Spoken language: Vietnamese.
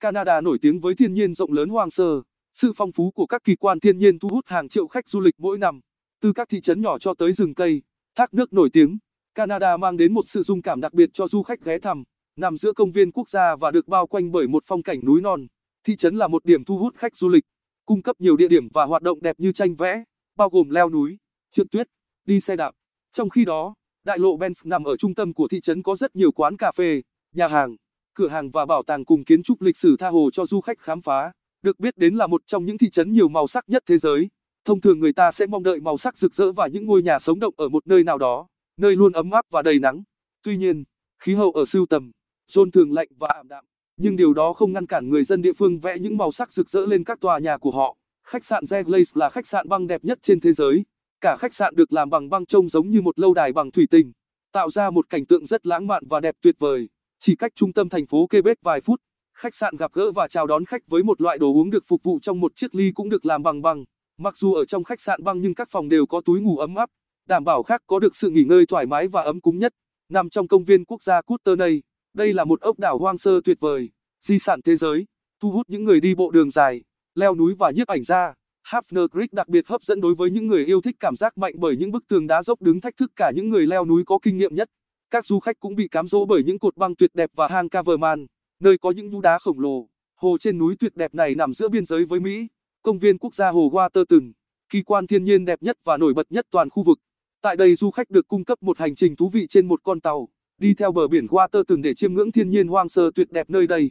Canada nổi tiếng với thiên nhiên rộng lớn hoang sơ, sự phong phú của các kỳ quan thiên nhiên thu hút hàng triệu khách du lịch mỗi năm. Từ các thị trấn nhỏ cho tới rừng cây, thác nước nổi tiếng, Canada mang đến một sự dung cảm đặc biệt cho du khách ghé thăm, nằm giữa công viên quốc gia và được bao quanh bởi một phong cảnh núi non. Thị trấn là một điểm thu hút khách du lịch, cung cấp nhiều địa điểm và hoạt động đẹp như tranh vẽ, bao gồm leo núi, trượt tuyết, đi xe đạp. Trong khi đó, đại lộ Banff nằm ở trung tâm của thị trấn có rất nhiều quán cà phê, nhà hàng, cửa hàng và bảo tàng cùng kiến trúc lịch sử tha hồ cho du khách khám phá. Được biết đến là một trong những thị trấn nhiều màu sắc nhất thế giới. Thông thường người ta sẽ mong đợi màu sắc rực rỡ và những ngôi nhà sống động ở một nơi nào đó, nơi luôn ấm áp và đầy nắng. Tuy nhiên, khí hậu ở sưu tầm, John thường lạnh và ảm đạm, nhưng điều đó không ngăn cản người dân địa phương vẽ những màu sắc rực rỡ lên các tòa nhà của họ. Khách sạn Zeglace là khách sạn băng đẹp nhất trên thế giới. Cả khách sạn được làm bằng băng trông giống như một lâu đài bằng thủy tinh, tạo ra một cảnh tượng rất lãng mạn và đẹp tuyệt vời. Chỉ cách trung tâm thành phố Quebec vài phút, khách sạn gặp gỡ và chào đón khách với một loại đồ uống được phục vụ trong một chiếc ly cũng được làm bằng băng. Mặc dù ở trong khách sạn băng nhưng các phòng đều có túi ngủ ấm áp, đảm bảo khách có được sự nghỉ ngơi thoải mái và ấm cúng nhất. Nằm trong công viên quốc gia Courtenay, đây là một ốc đảo hoang sơ tuyệt vời, di sản thế giới, thu hút những người đi bộ đường dài, leo núi và nhiếp ảnh gia. Hafner Creek đặc biệt hấp dẫn đối với những người yêu thích cảm giác mạnh bởi những bức tường đá dốc đứng thách thức cả những người leo núi có kinh nghiệm nhất. Các du khách cũng bị cám dỗ bởi những cột băng tuyệt đẹp và hang Caverman, nơi có những nhũ đá khổng lồ. Hồ trên núi tuyệt đẹp này nằm giữa biên giới với Mỹ, công viên quốc gia Hồ Waterton, kỳ quan thiên nhiên đẹp nhất và nổi bật nhất toàn khu vực. Tại đây du khách được cung cấp một hành trình thú vị trên một con tàu, đi theo bờ biển Waterton để chiêm ngưỡng thiên nhiên hoang sơ tuyệt đẹp nơi đây.